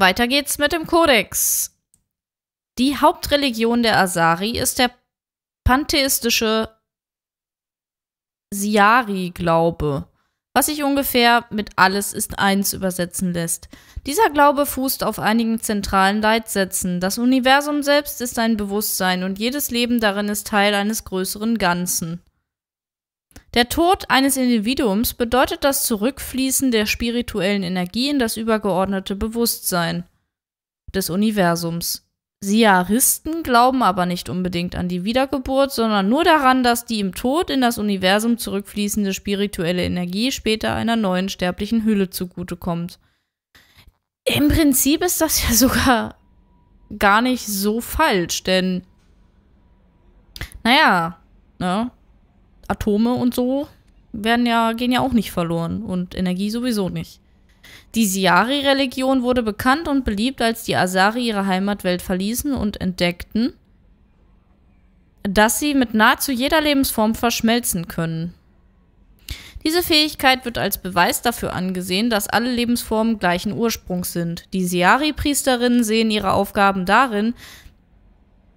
Weiter geht's mit dem Kodex. Die Hauptreligion der Asari ist der pantheistische Siari-Glaube, was sich ungefähr mit alles ist eins übersetzen lässt. Dieser Glaube fußt auf einigen zentralen Leitsätzen. Das Universum selbst ist ein Bewusstsein und jedes Leben darin ist Teil eines größeren Ganzen. Der Tod eines Individuums bedeutet das Zurückfließen der spirituellen Energie in das übergeordnete Bewusstsein des Universums. Siaristen glauben aber nicht unbedingt an die Wiedergeburt, sondern nur daran, dass die im Tod in das Universum zurückfließende spirituelle Energie später einer neuen sterblichen Hülle zugutekommt. Im Prinzip ist das ja sogar gar nicht so falsch, denn naja, ne? Atome und so werden ja, gehen ja auch nicht verloren und Energie sowieso nicht. Die Siari-Religion wurde bekannt und beliebt, als die Asari ihre Heimatwelt verließen und entdeckten, dass sie mit nahezu jeder Lebensform verschmelzen können. Diese Fähigkeit wird als Beweis dafür angesehen, dass alle Lebensformen gleichen Ursprungs sind. Die Siari-Priesterinnen sehen ihre Aufgaben darin,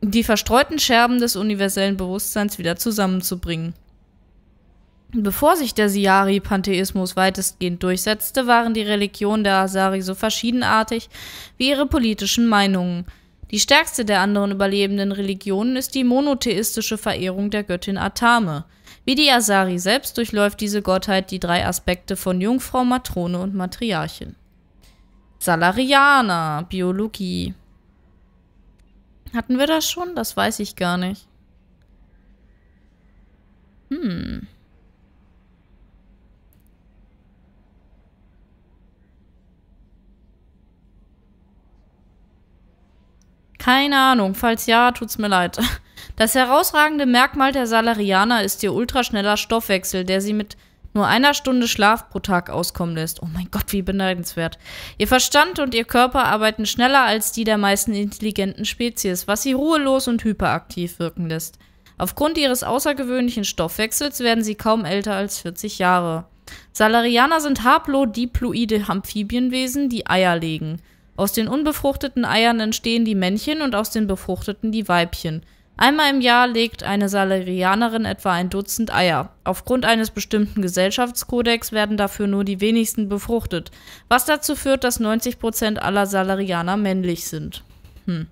die verstreuten Scherben des universellen Bewusstseins wieder zusammenzubringen. Bevor sich der Siari-Pantheismus weitestgehend durchsetzte, waren die Religionen der Asari so verschiedenartig wie ihre politischen Meinungen. Die stärkste der anderen überlebenden Religionen ist die monotheistische Verehrung der Göttin Atame. Wie die Asari selbst durchläuft diese Gottheit die drei Aspekte von Jungfrau, Matrone und Matriarchin. Salarianer, Biologie. Hatten wir das schon? Das weiß ich gar nicht. Hm. Keine Ahnung, falls ja, tut's mir leid. Das herausragende Merkmal der Salarianer ist ihr ultraschneller Stoffwechsel, der sie mit nur einer Stunde Schlaf pro Tag auskommen lässt. Oh mein Gott, wie beneidenswert. Ihr Verstand und ihr Körper arbeiten schneller als die der meisten intelligenten Spezies, was sie ruhelos und hyperaktiv wirken lässt. Aufgrund ihres außergewöhnlichen Stoffwechsels werden sie kaum älter als 40 Jahre. Salarianer sind haplodiploide Amphibienwesen, die Eier legen. Aus den unbefruchteten Eiern entstehen die Männchen und aus den befruchteten die Weibchen. Einmal im Jahr legt eine Salarianerin etwa ein Dutzend Eier. Aufgrund eines bestimmten Gesellschaftskodex werden dafür nur die wenigsten befruchtet, was dazu führt, dass 90 Prozent aller Salarianer männlich sind. Hm.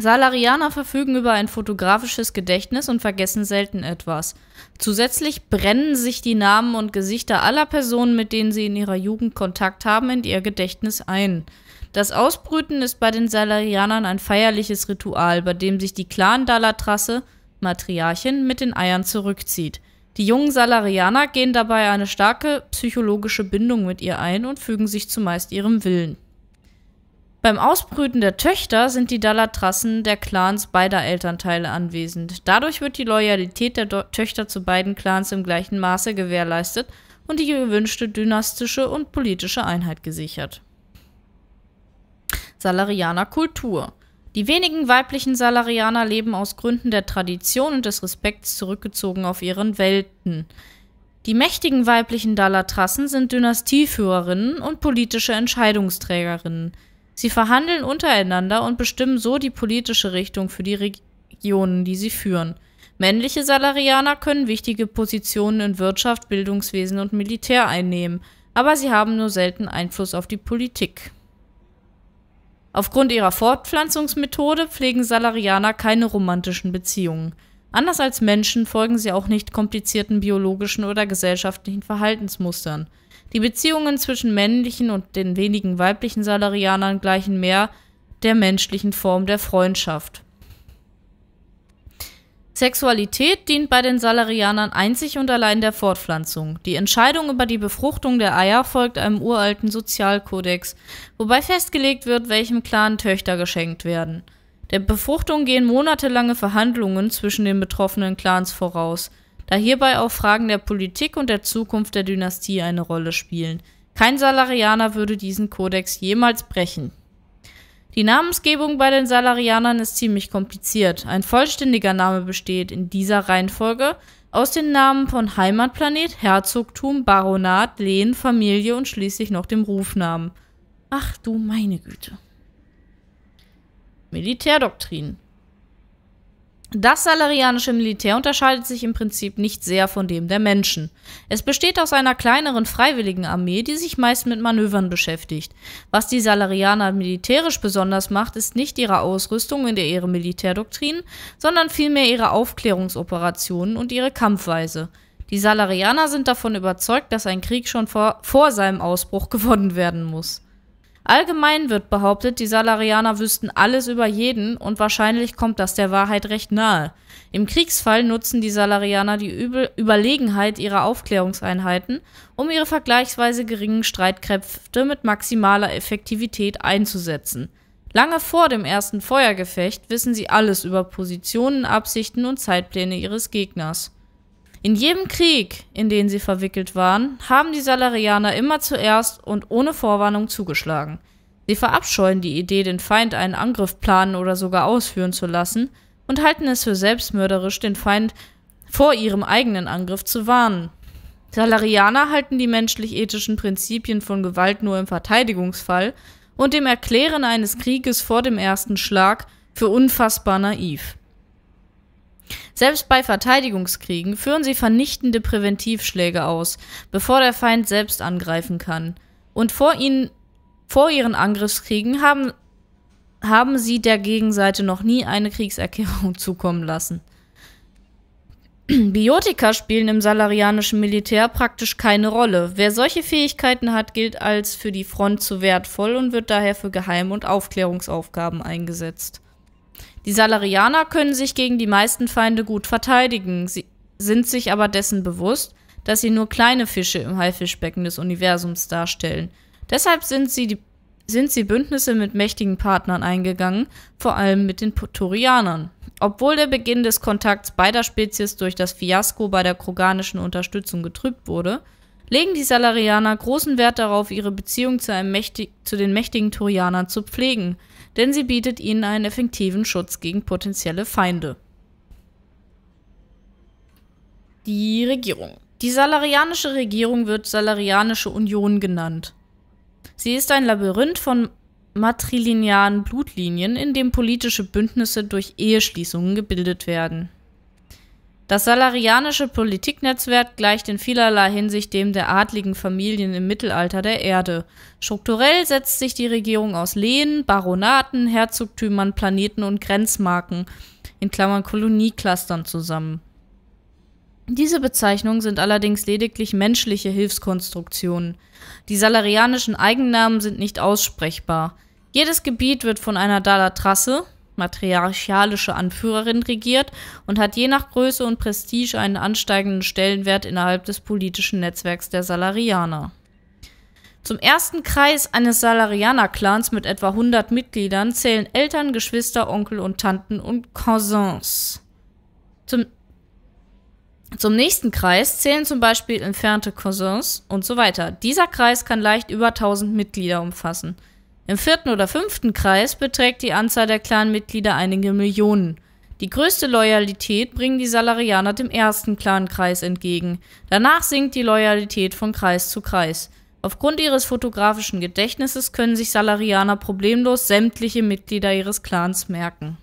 Salarianer verfügen über ein fotografisches Gedächtnis und vergessen selten etwas. Zusätzlich brennen sich die Namen und Gesichter aller Personen, mit denen sie in ihrer Jugend Kontakt haben, in ihr Gedächtnis ein. Das Ausbrüten ist bei den Salarianern ein feierliches Ritual, bei dem sich die Clan-Dalatrasse, Matriarchin, mit den Eiern zurückzieht. Die jungen Salarianer gehen dabei eine starke psychologische Bindung mit ihr ein und fügen sich zumeist ihrem Willen. Beim Ausbrüten der Töchter sind die Dalatrassen der Clans beider Elternteile anwesend. Dadurch wird die Loyalität der Do Töchter zu beiden Clans im gleichen Maße gewährleistet und die gewünschte dynastische und politische Einheit gesichert. Salarianer Kultur Die wenigen weiblichen Salarianer leben aus Gründen der Tradition und des Respekts zurückgezogen auf ihren Welten. Die mächtigen weiblichen Dalatrassen sind Dynastieführerinnen und politische Entscheidungsträgerinnen – Sie verhandeln untereinander und bestimmen so die politische Richtung für die Regionen, die sie führen. Männliche Salarianer können wichtige Positionen in Wirtschaft, Bildungswesen und Militär einnehmen, aber sie haben nur selten Einfluss auf die Politik. Aufgrund ihrer Fortpflanzungsmethode pflegen Salarianer keine romantischen Beziehungen. Anders als Menschen folgen sie auch nicht komplizierten biologischen oder gesellschaftlichen Verhaltensmustern – die Beziehungen zwischen männlichen und den wenigen weiblichen Salarianern gleichen mehr der menschlichen Form der Freundschaft. Sexualität dient bei den Salarianern einzig und allein der Fortpflanzung. Die Entscheidung über die Befruchtung der Eier folgt einem uralten Sozialkodex, wobei festgelegt wird, welchem Clan Töchter geschenkt werden. Der Befruchtung gehen monatelange Verhandlungen zwischen den betroffenen Clans voraus – da hierbei auch Fragen der Politik und der Zukunft der Dynastie eine Rolle spielen. Kein Salarianer würde diesen Kodex jemals brechen. Die Namensgebung bei den Salarianern ist ziemlich kompliziert. Ein vollständiger Name besteht in dieser Reihenfolge aus den Namen von Heimatplanet, Herzogtum, Baronat, Lehen, Familie und schließlich noch dem Rufnamen. Ach du meine Güte. Militärdoktrin. Das salarianische Militär unterscheidet sich im Prinzip nicht sehr von dem der Menschen. Es besteht aus einer kleineren freiwilligen Armee, die sich meist mit Manövern beschäftigt. Was die Salarianer militärisch besonders macht, ist nicht ihre Ausrüstung und ihre Militärdoktrin, sondern vielmehr ihre Aufklärungsoperationen und ihre Kampfweise. Die Salarianer sind davon überzeugt, dass ein Krieg schon vor, vor seinem Ausbruch gewonnen werden muss. Allgemein wird behauptet, die Salarianer wüssten alles über jeden und wahrscheinlich kommt das der Wahrheit recht nahe. Im Kriegsfall nutzen die Salarianer die Übel Überlegenheit ihrer Aufklärungseinheiten, um ihre vergleichsweise geringen Streitkräfte mit maximaler Effektivität einzusetzen. Lange vor dem ersten Feuergefecht wissen sie alles über Positionen, Absichten und Zeitpläne ihres Gegners. In jedem Krieg, in den sie verwickelt waren, haben die Salarianer immer zuerst und ohne Vorwarnung zugeschlagen. Sie verabscheuen die Idee, den Feind einen Angriff planen oder sogar ausführen zu lassen und halten es für selbstmörderisch, den Feind vor ihrem eigenen Angriff zu warnen. Salarianer halten die menschlich-ethischen Prinzipien von Gewalt nur im Verteidigungsfall und dem Erklären eines Krieges vor dem ersten Schlag für unfassbar naiv. Selbst bei Verteidigungskriegen führen sie vernichtende Präventivschläge aus, bevor der Feind selbst angreifen kann. Und vor ihnen, vor ihren Angriffskriegen haben, haben sie der Gegenseite noch nie eine Kriegserklärung zukommen lassen. Biotika spielen im salarianischen Militär praktisch keine Rolle. Wer solche Fähigkeiten hat, gilt als für die Front zu wertvoll und wird daher für Geheim- und Aufklärungsaufgaben eingesetzt. Die Salarianer können sich gegen die meisten Feinde gut verteidigen, sie sind sich aber dessen bewusst, dass sie nur kleine Fische im Haifischbecken des Universums darstellen. Deshalb sind sie, die, sind sie Bündnisse mit mächtigen Partnern eingegangen, vor allem mit den Turianern. Obwohl der Beginn des Kontakts beider Spezies durch das Fiasko bei der kroganischen Unterstützung getrübt wurde, legen die Salarianer großen Wert darauf, ihre Beziehung zu, mächtig, zu den mächtigen Turianern zu pflegen – denn sie bietet ihnen einen effektiven Schutz gegen potenzielle Feinde. Die Regierung. Die salarianische Regierung wird Salarianische Union genannt. Sie ist ein Labyrinth von matrilinearen Blutlinien, in dem politische Bündnisse durch Eheschließungen gebildet werden. Das salarianische Politiknetzwerk gleicht in vielerlei Hinsicht dem der adligen Familien im Mittelalter der Erde. Strukturell setzt sich die Regierung aus Lehen, Baronaten, Herzogtümern, Planeten und Grenzmarken in Klammern Kolonieclustern zusammen. Diese Bezeichnungen sind allerdings lediglich menschliche Hilfskonstruktionen. Die salarianischen Eigennamen sind nicht aussprechbar. Jedes Gebiet wird von einer Dalatrasse, matriarchalische Anführerin regiert und hat je nach Größe und Prestige einen ansteigenden Stellenwert innerhalb des politischen Netzwerks der Salarianer. Zum ersten Kreis eines Salarianer-Clans mit etwa 100 Mitgliedern zählen Eltern, Geschwister, Onkel und Tanten und Cousins. Zum, zum nächsten Kreis zählen zum Beispiel entfernte Cousins und so weiter. Dieser Kreis kann leicht über 1000 Mitglieder umfassen. Im vierten oder fünften Kreis beträgt die Anzahl der Clanmitglieder einige Millionen. Die größte Loyalität bringen die Salarianer dem ersten Clankreis entgegen. Danach sinkt die Loyalität von Kreis zu Kreis. Aufgrund ihres fotografischen Gedächtnisses können sich Salarianer problemlos sämtliche Mitglieder ihres Clans merken.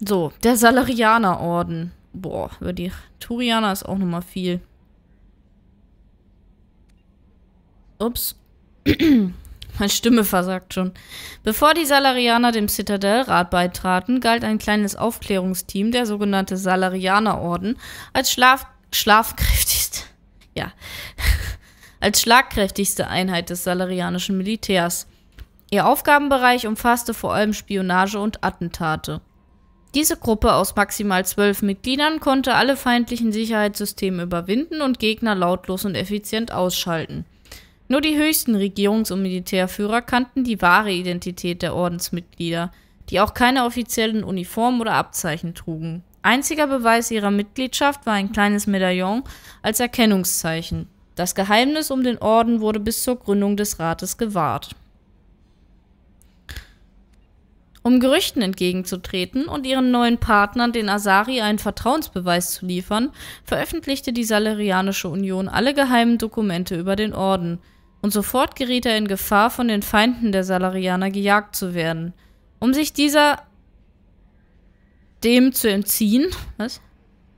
So, der Salarianerorden. Boah, über die Turianer ist auch nochmal viel. Ups. Meine Stimme versagt schon. Bevor die Salarianer dem Zitadellrat beitraten, galt ein kleines Aufklärungsteam, der sogenannte Salarianerorden, als Schlaf schlafkräftigste. Ja. als schlagkräftigste Einheit des salarianischen Militärs. Ihr Aufgabenbereich umfasste vor allem Spionage und Attentate. Diese Gruppe aus maximal zwölf Mitgliedern konnte alle feindlichen Sicherheitssysteme überwinden und Gegner lautlos und effizient ausschalten. Nur die höchsten Regierungs- und Militärführer kannten die wahre Identität der Ordensmitglieder, die auch keine offiziellen Uniformen oder Abzeichen trugen. Einziger Beweis ihrer Mitgliedschaft war ein kleines Medaillon als Erkennungszeichen. Das Geheimnis um den Orden wurde bis zur Gründung des Rates gewahrt. Um Gerüchten entgegenzutreten und ihren neuen Partnern, den Asari, einen Vertrauensbeweis zu liefern, veröffentlichte die Salerianische Union alle geheimen Dokumente über den Orden und sofort geriet er in Gefahr, von den Feinden der Salarianer gejagt zu werden. Um sich dieser dem zu entziehen, was?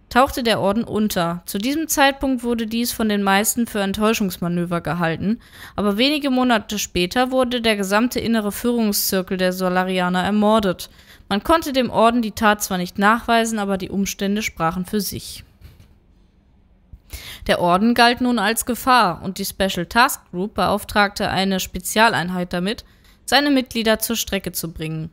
tauchte der Orden unter. Zu diesem Zeitpunkt wurde dies von den meisten für Enttäuschungsmanöver gehalten, aber wenige Monate später wurde der gesamte innere Führungszirkel der Solarianer ermordet. Man konnte dem Orden die Tat zwar nicht nachweisen, aber die Umstände sprachen für sich. Der Orden galt nun als Gefahr und die Special Task Group beauftragte eine Spezialeinheit damit, seine Mitglieder zur Strecke zu bringen.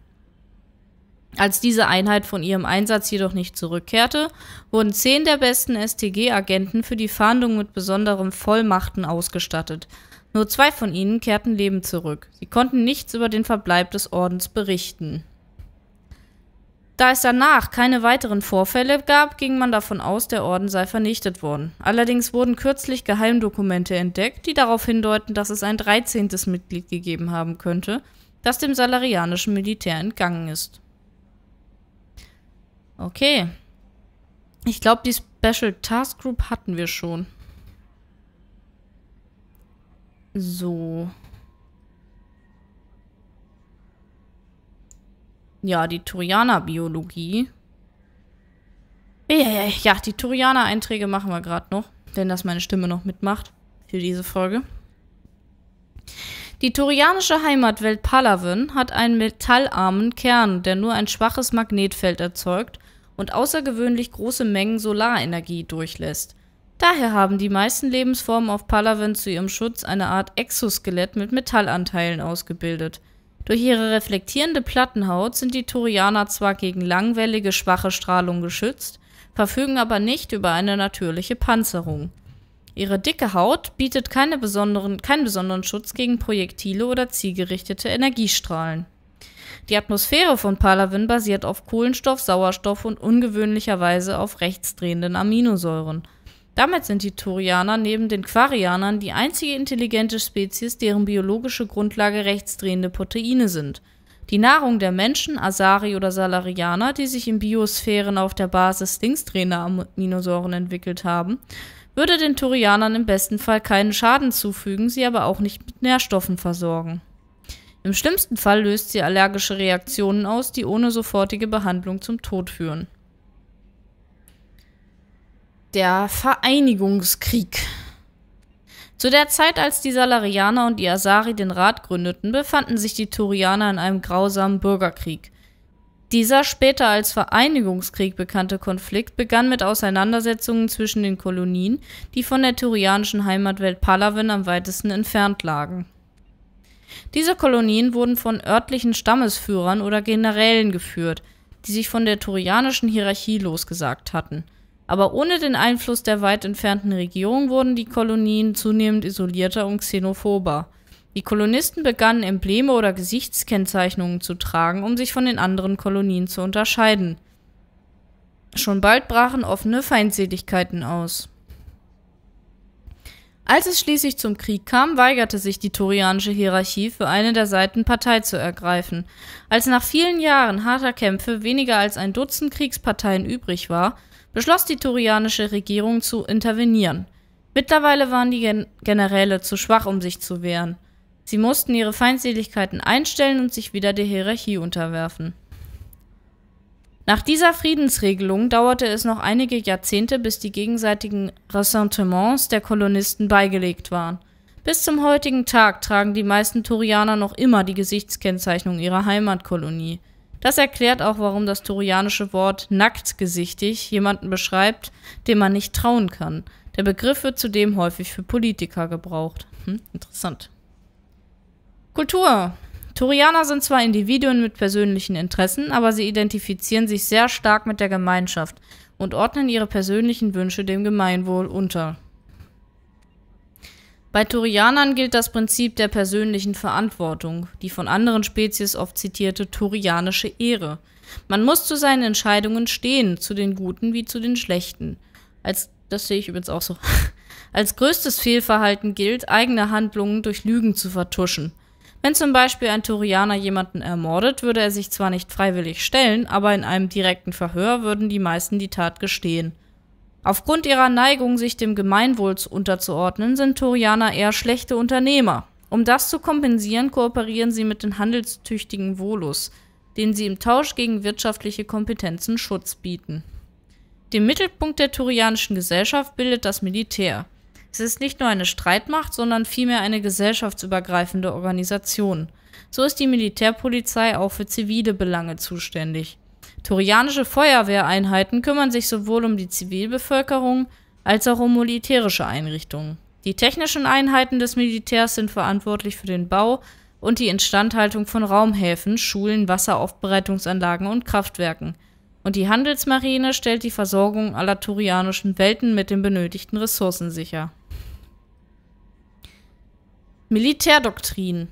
Als diese Einheit von ihrem Einsatz jedoch nicht zurückkehrte, wurden zehn der besten STG-Agenten für die Fahndung mit besonderen Vollmachten ausgestattet. Nur zwei von ihnen kehrten lebend zurück. Sie konnten nichts über den Verbleib des Ordens berichten. Da es danach keine weiteren Vorfälle gab, ging man davon aus, der Orden sei vernichtet worden. Allerdings wurden kürzlich Geheimdokumente entdeckt, die darauf hindeuten, dass es ein 13. Mitglied gegeben haben könnte, das dem salarianischen Militär entgangen ist. Okay. Ich glaube, die Special Task Group hatten wir schon. So. Ja, die Turianer-Biologie. Ja, ja, ja, die Turianer-Einträge machen wir gerade noch, wenn das meine Stimme noch mitmacht für diese Folge. Die turianische Heimatwelt Palawan hat einen metallarmen Kern, der nur ein schwaches Magnetfeld erzeugt und außergewöhnlich große Mengen Solarenergie durchlässt. Daher haben die meisten Lebensformen auf Palawan zu ihrem Schutz eine Art Exoskelett mit Metallanteilen ausgebildet. Durch ihre reflektierende Plattenhaut sind die Thorianer zwar gegen langwellige, schwache Strahlung geschützt, verfügen aber nicht über eine natürliche Panzerung. Ihre dicke Haut bietet keine besonderen, keinen besonderen Schutz gegen Projektile oder zielgerichtete Energiestrahlen. Die Atmosphäre von Palawin basiert auf Kohlenstoff, Sauerstoff und ungewöhnlicherweise auf rechtsdrehenden Aminosäuren – damit sind die Thorianer neben den Quarianern die einzige intelligente Spezies, deren biologische Grundlage rechtsdrehende Proteine sind. Die Nahrung der Menschen, Asari oder Salarianer, die sich in Biosphären auf der Basis linksdrehender Aminosäuren entwickelt haben, würde den Thorianern im besten Fall keinen Schaden zufügen, sie aber auch nicht mit Nährstoffen versorgen. Im schlimmsten Fall löst sie allergische Reaktionen aus, die ohne sofortige Behandlung zum Tod führen. Der Vereinigungskrieg. Zu der Zeit, als die Salarianer und die Asari den Rat gründeten, befanden sich die Turianer in einem grausamen Bürgerkrieg. Dieser später als Vereinigungskrieg bekannte Konflikt begann mit Auseinandersetzungen zwischen den Kolonien, die von der turianischen Heimatwelt Palavin am weitesten entfernt lagen. Diese Kolonien wurden von örtlichen Stammesführern oder Generälen geführt, die sich von der turianischen Hierarchie losgesagt hatten – aber ohne den Einfluss der weit entfernten Regierung wurden die Kolonien zunehmend isolierter und xenophober. Die Kolonisten begannen Embleme oder Gesichtskennzeichnungen zu tragen, um sich von den anderen Kolonien zu unterscheiden. Schon bald brachen offene Feindseligkeiten aus. Als es schließlich zum Krieg kam, weigerte sich die torianische Hierarchie für eine der Seiten Partei zu ergreifen. Als nach vielen Jahren harter Kämpfe weniger als ein Dutzend Kriegsparteien übrig war, beschloss die turianische Regierung zu intervenieren. Mittlerweile waren die Gen Generäle zu schwach, um sich zu wehren. Sie mussten ihre Feindseligkeiten einstellen und sich wieder der Hierarchie unterwerfen. Nach dieser Friedensregelung dauerte es noch einige Jahrzehnte, bis die gegenseitigen Ressentiments der Kolonisten beigelegt waren. Bis zum heutigen Tag tragen die meisten Turianer noch immer die Gesichtskennzeichnung ihrer Heimatkolonie – das erklärt auch, warum das turianische Wort nacktgesichtig jemanden beschreibt, dem man nicht trauen kann. Der Begriff wird zudem häufig für Politiker gebraucht. Hm, interessant. Kultur. Turianer sind zwar Individuen mit persönlichen Interessen, aber sie identifizieren sich sehr stark mit der Gemeinschaft und ordnen ihre persönlichen Wünsche dem Gemeinwohl unter. Bei Turianern gilt das Prinzip der persönlichen Verantwortung, die von anderen Spezies oft zitierte turianische Ehre. Man muss zu seinen Entscheidungen stehen, zu den guten wie zu den schlechten. Als das sehe ich übrigens auch so. Als größtes Fehlverhalten gilt, eigene Handlungen durch Lügen zu vertuschen. Wenn zum Beispiel ein Turianer jemanden ermordet, würde er sich zwar nicht freiwillig stellen, aber in einem direkten Verhör würden die meisten die Tat gestehen. Aufgrund ihrer Neigung, sich dem Gemeinwohl unterzuordnen, sind Torianer eher schlechte Unternehmer. Um das zu kompensieren, kooperieren sie mit den handelstüchtigen Volus, denen sie im Tausch gegen wirtschaftliche Kompetenzen Schutz bieten. Den Mittelpunkt der turianischen Gesellschaft bildet das Militär. Es ist nicht nur eine Streitmacht, sondern vielmehr eine gesellschaftsübergreifende Organisation. So ist die Militärpolizei auch für zivile Belange zuständig. Turianische Feuerwehreinheiten kümmern sich sowohl um die Zivilbevölkerung als auch um militärische Einrichtungen. Die technischen Einheiten des Militärs sind verantwortlich für den Bau und die Instandhaltung von Raumhäfen, Schulen, Wasseraufbereitungsanlagen und Kraftwerken. Und die Handelsmarine stellt die Versorgung aller turianischen Welten mit den benötigten Ressourcen sicher. Militärdoktrin.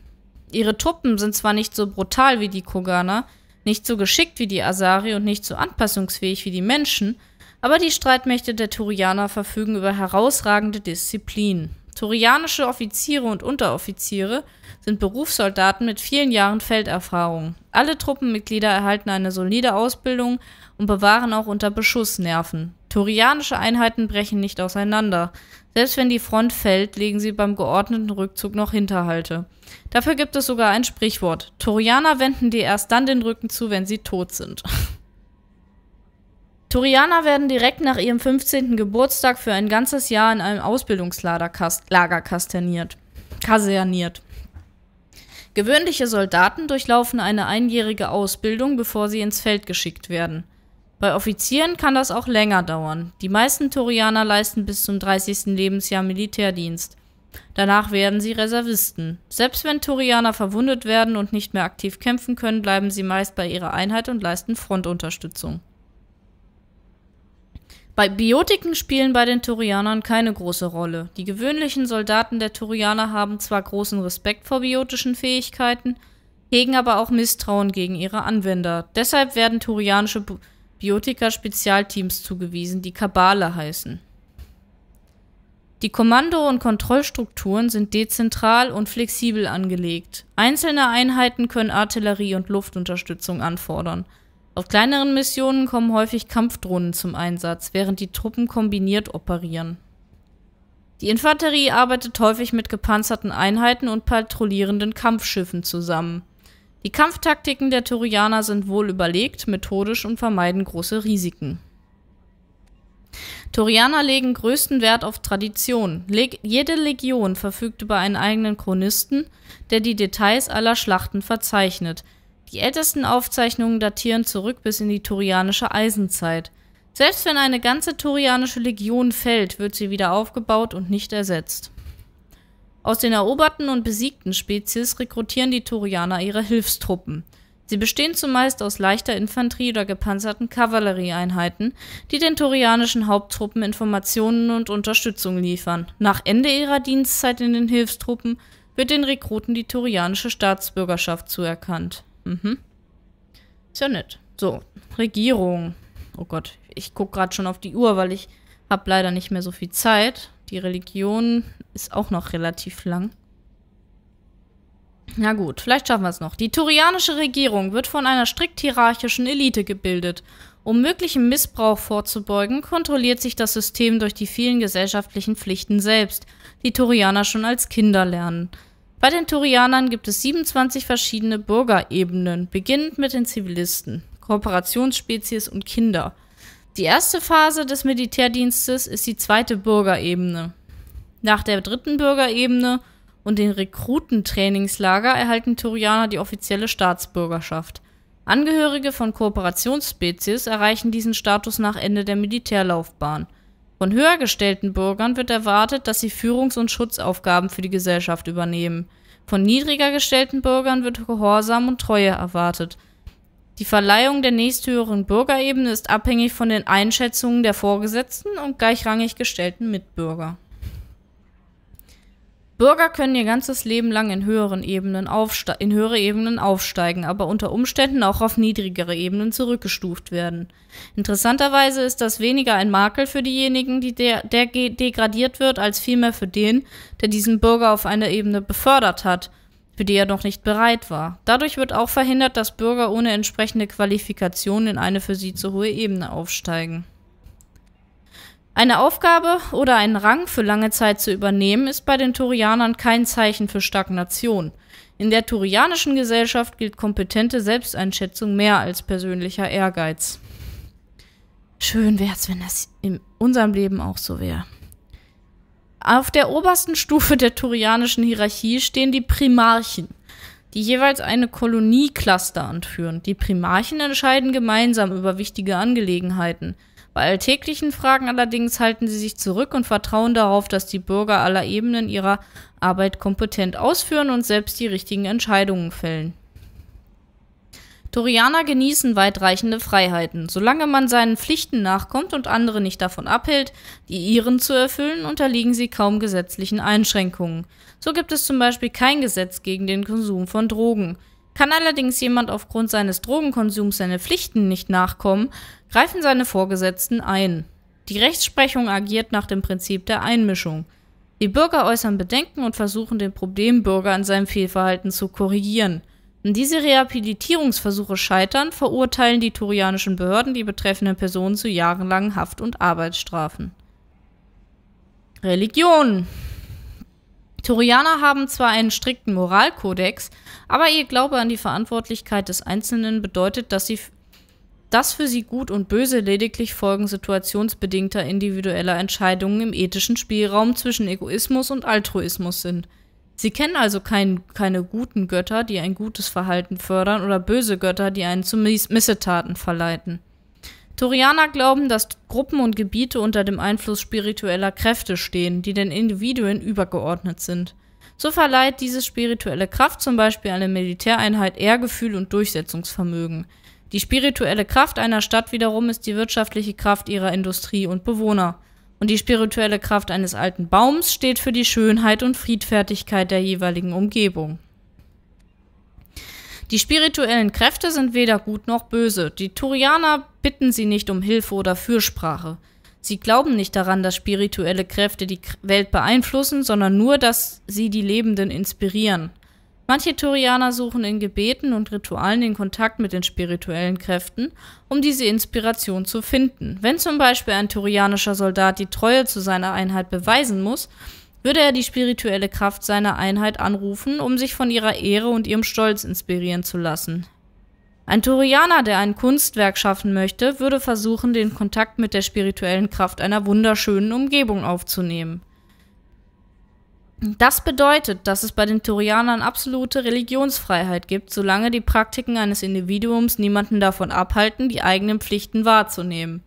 Ihre Truppen sind zwar nicht so brutal wie die Koganer, nicht so geschickt wie die Asari und nicht so anpassungsfähig wie die Menschen, aber die Streitmächte der Turianer verfügen über herausragende Disziplin. Turianische Offiziere und Unteroffiziere sind Berufssoldaten mit vielen Jahren Felderfahrung. Alle Truppenmitglieder erhalten eine solide Ausbildung und bewahren auch unter Beschuss Nerven. Torianische Einheiten brechen nicht auseinander. Selbst wenn die Front fällt, legen sie beim geordneten Rückzug noch Hinterhalte. Dafür gibt es sogar ein Sprichwort. Torianer wenden dir erst dann den Rücken zu, wenn sie tot sind. Torianer werden direkt nach ihrem 15. Geburtstag für ein ganzes Jahr in einem Ausbildungslager kasterniert. Kaserniert. Gewöhnliche Soldaten durchlaufen eine einjährige Ausbildung, bevor sie ins Feld geschickt werden. Bei Offizieren kann das auch länger dauern. Die meisten Turianer leisten bis zum 30. Lebensjahr Militärdienst. Danach werden sie Reservisten. Selbst wenn Turianer verwundet werden und nicht mehr aktiv kämpfen können, bleiben sie meist bei ihrer Einheit und leisten Frontunterstützung. Bei Biotiken spielen bei den Turianern keine große Rolle. Die gewöhnlichen Soldaten der Turianer haben zwar großen Respekt vor biotischen Fähigkeiten, hegen aber auch Misstrauen gegen ihre Anwender. Deshalb werden turianische Biotika-Spezialteams zugewiesen, die Kabale heißen. Die Kommando- und Kontrollstrukturen sind dezentral und flexibel angelegt. Einzelne Einheiten können Artillerie- und Luftunterstützung anfordern. Auf kleineren Missionen kommen häufig Kampfdrohnen zum Einsatz, während die Truppen kombiniert operieren. Die Infanterie arbeitet häufig mit gepanzerten Einheiten und patrouillierenden Kampfschiffen zusammen. Die Kampftaktiken der Turianer sind wohl überlegt, methodisch und vermeiden große Risiken. Turianer legen größten Wert auf Tradition. Leg jede Legion verfügt über einen eigenen Chronisten, der die Details aller Schlachten verzeichnet. Die ältesten Aufzeichnungen datieren zurück bis in die turianische Eisenzeit. Selbst wenn eine ganze turianische Legion fällt, wird sie wieder aufgebaut und nicht ersetzt. Aus den eroberten und besiegten Spezies rekrutieren die Turianer ihre Hilfstruppen. Sie bestehen zumeist aus leichter Infanterie oder gepanzerten Kavallerieeinheiten, die den torianischen Haupttruppen Informationen und Unterstützung liefern. Nach Ende ihrer Dienstzeit in den Hilfstruppen wird den Rekruten die torianische Staatsbürgerschaft zuerkannt. Mhm. Ist ja nett. So, Regierung. Oh Gott, ich gucke gerade schon auf die Uhr, weil ich habe leider nicht mehr so viel Zeit. Die Religion ist auch noch relativ lang. Na gut, vielleicht schaffen wir es noch. Die turianische Regierung wird von einer strikt hierarchischen Elite gebildet. Um möglichen Missbrauch vorzubeugen, kontrolliert sich das System durch die vielen gesellschaftlichen Pflichten selbst, die Turianer schon als Kinder lernen. Bei den Turianern gibt es 27 verschiedene Bürgerebenen, beginnend mit den Zivilisten, Kooperationsspezies und Kinder – die erste Phase des Militärdienstes ist die zweite Bürgerebene. Nach der dritten Bürgerebene und den Rekrutentrainingslager erhalten Turianer die offizielle Staatsbürgerschaft. Angehörige von Kooperationsspezies erreichen diesen Status nach Ende der Militärlaufbahn. Von höher gestellten Bürgern wird erwartet, dass sie Führungs- und Schutzaufgaben für die Gesellschaft übernehmen. Von niedriger gestellten Bürgern wird Gehorsam und Treue erwartet – die Verleihung der nächsthöheren Bürgerebene ist abhängig von den Einschätzungen der vorgesetzten und gleichrangig gestellten Mitbürger. Bürger können ihr ganzes Leben lang in, höheren Ebenen in höhere Ebenen aufsteigen, aber unter Umständen auch auf niedrigere Ebenen zurückgestuft werden. Interessanterweise ist das weniger ein Makel für diejenigen, die der, der degradiert wird, als vielmehr für den, der diesen Bürger auf einer Ebene befördert hat für die er noch nicht bereit war. Dadurch wird auch verhindert, dass Bürger ohne entsprechende Qualifikation in eine für sie zu hohe Ebene aufsteigen. Eine Aufgabe oder einen Rang für lange Zeit zu übernehmen, ist bei den Turianern kein Zeichen für Stagnation. In der turianischen Gesellschaft gilt kompetente Selbsteinschätzung mehr als persönlicher Ehrgeiz. Schön wär's, wenn das in unserem Leben auch so wäre. Auf der obersten Stufe der turianischen Hierarchie stehen die Primarchen, die jeweils eine Koloniecluster anführen. Die Primarchen entscheiden gemeinsam über wichtige Angelegenheiten. Bei alltäglichen Fragen allerdings halten sie sich zurück und vertrauen darauf, dass die Bürger aller Ebenen ihrer Arbeit kompetent ausführen und selbst die richtigen Entscheidungen fällen. Torianer genießen weitreichende Freiheiten, solange man seinen Pflichten nachkommt und andere nicht davon abhält, die ihren zu erfüllen, unterliegen sie kaum gesetzlichen Einschränkungen. So gibt es zum Beispiel kein Gesetz gegen den Konsum von Drogen. Kann allerdings jemand aufgrund seines Drogenkonsums seine Pflichten nicht nachkommen, greifen seine Vorgesetzten ein. Die Rechtsprechung agiert nach dem Prinzip der Einmischung. Die Bürger äußern Bedenken und versuchen den Problembürger in seinem Fehlverhalten zu korrigieren. Wenn diese Rehabilitierungsversuche scheitern, verurteilen die turianischen Behörden die betreffenden Personen zu jahrelangen Haft- und Arbeitsstrafen. Religion. Turianer haben zwar einen strikten Moralkodex, aber ihr Glaube an die Verantwortlichkeit des Einzelnen bedeutet, dass sie dass für sie Gut und Böse lediglich Folgen situationsbedingter individueller Entscheidungen im ethischen Spielraum zwischen Egoismus und Altruismus sind. Sie kennen also kein, keine guten Götter, die ein gutes Verhalten fördern, oder böse Götter, die einen zu Missetaten verleiten. Torianer glauben, dass Gruppen und Gebiete unter dem Einfluss spiritueller Kräfte stehen, die den Individuen übergeordnet sind. So verleiht diese spirituelle Kraft zum Beispiel einer Militäreinheit Ehrgefühl und Durchsetzungsvermögen. Die spirituelle Kraft einer Stadt wiederum ist die wirtschaftliche Kraft ihrer Industrie und Bewohner. Und die spirituelle Kraft eines alten Baums steht für die Schönheit und Friedfertigkeit der jeweiligen Umgebung. Die spirituellen Kräfte sind weder gut noch böse. Die Turianer bitten sie nicht um Hilfe oder Fürsprache. Sie glauben nicht daran, dass spirituelle Kräfte die Welt beeinflussen, sondern nur, dass sie die Lebenden inspirieren. Manche Turianer suchen in Gebeten und Ritualen den Kontakt mit den spirituellen Kräften, um diese Inspiration zu finden. Wenn zum Beispiel ein turianischer Soldat die Treue zu seiner Einheit beweisen muss, würde er die spirituelle Kraft seiner Einheit anrufen, um sich von ihrer Ehre und ihrem Stolz inspirieren zu lassen. Ein Turianer, der ein Kunstwerk schaffen möchte, würde versuchen, den Kontakt mit der spirituellen Kraft einer wunderschönen Umgebung aufzunehmen. Das bedeutet, dass es bei den Turianern absolute Religionsfreiheit gibt, solange die Praktiken eines Individuums niemanden davon abhalten, die eigenen Pflichten wahrzunehmen.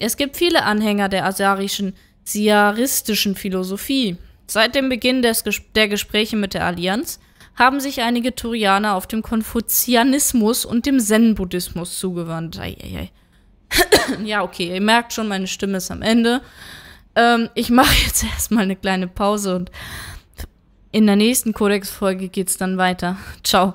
es gibt viele Anhänger der asarischen siaristischen Philosophie. Seit dem Beginn des Ges der Gespräche mit der Allianz haben sich einige Turianer auf dem Konfuzianismus und dem Zen-Buddhismus zugewandt. Ei, ei, ei. ja, okay, ihr merkt schon, meine Stimme ist am Ende. Ähm, ich mache jetzt erstmal eine kleine Pause und in der nächsten codex folge geht's dann weiter. Ciao.